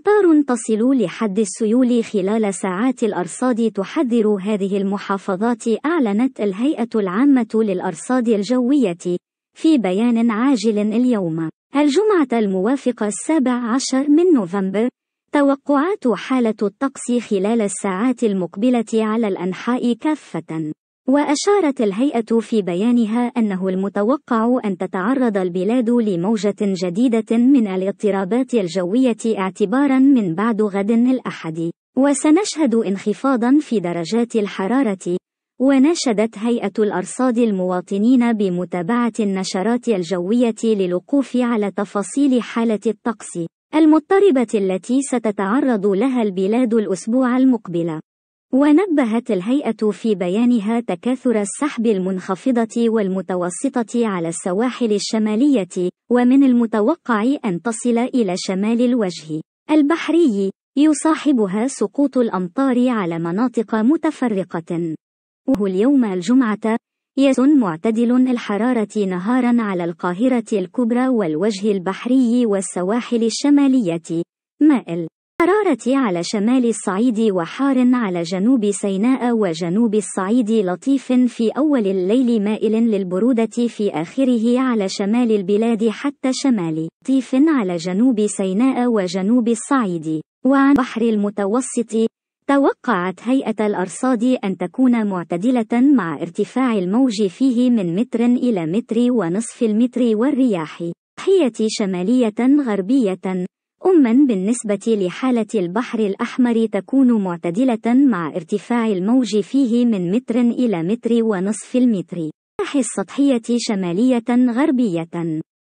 أمطار تصل لحد السيول خلال ساعات الأرصاد تحذر هذه المحافظات أعلنت الهيئة العامة للأرصاد الجوية في بيان عاجل اليوم الجمعة الموافقة السابع عشر من نوفمبر توقعات حالة الطقس خلال الساعات المقبلة على الأنحاء كافة وأشارت الهيئة في بيانها أنه المتوقع أن تتعرض البلاد لموجة جديدة من الاضطرابات الجوية اعتبارا من بعد غد الأحد وسنشهد انخفاضا في درجات الحرارة وناشدت هيئة الأرصاد المواطنين بمتابعة النشرات الجوية للوقوف على تفاصيل حالة الطقس المضطربة التي ستتعرض لها البلاد الأسبوع المقبل ونبهت الهيئة في بيانها تكاثر السحب المنخفضة والمتوسطة على السواحل الشمالية ومن المتوقع أن تصل إلى شمال الوجه البحري يصاحبها سقوط الأمطار على مناطق متفرقة وهو اليوم الجمعة يس معتدل الحرارة نهارا على القاهرة الكبرى والوجه البحري والسواحل الشمالية مائل حرارة على شمال الصعيد وحار على جنوب سيناء وجنوب الصعيد لطيف في أول الليل مائل للبرودة في آخره على شمال البلاد حتى شمال لطيف على جنوب سيناء وجنوب الصعيد وعن بحر المتوسط توقعت هيئة الأرصاد أن تكون معتدلة مع ارتفاع الموج فيه من متر إلى متر ونصف المتر والرياح ناحية شمالية غربية أما بالنسبة لحالة البحر الأحمر تكون معتدلة مع ارتفاع الموج فيه من متر إلى متر ونصف المتر. السطحية شمالية غربية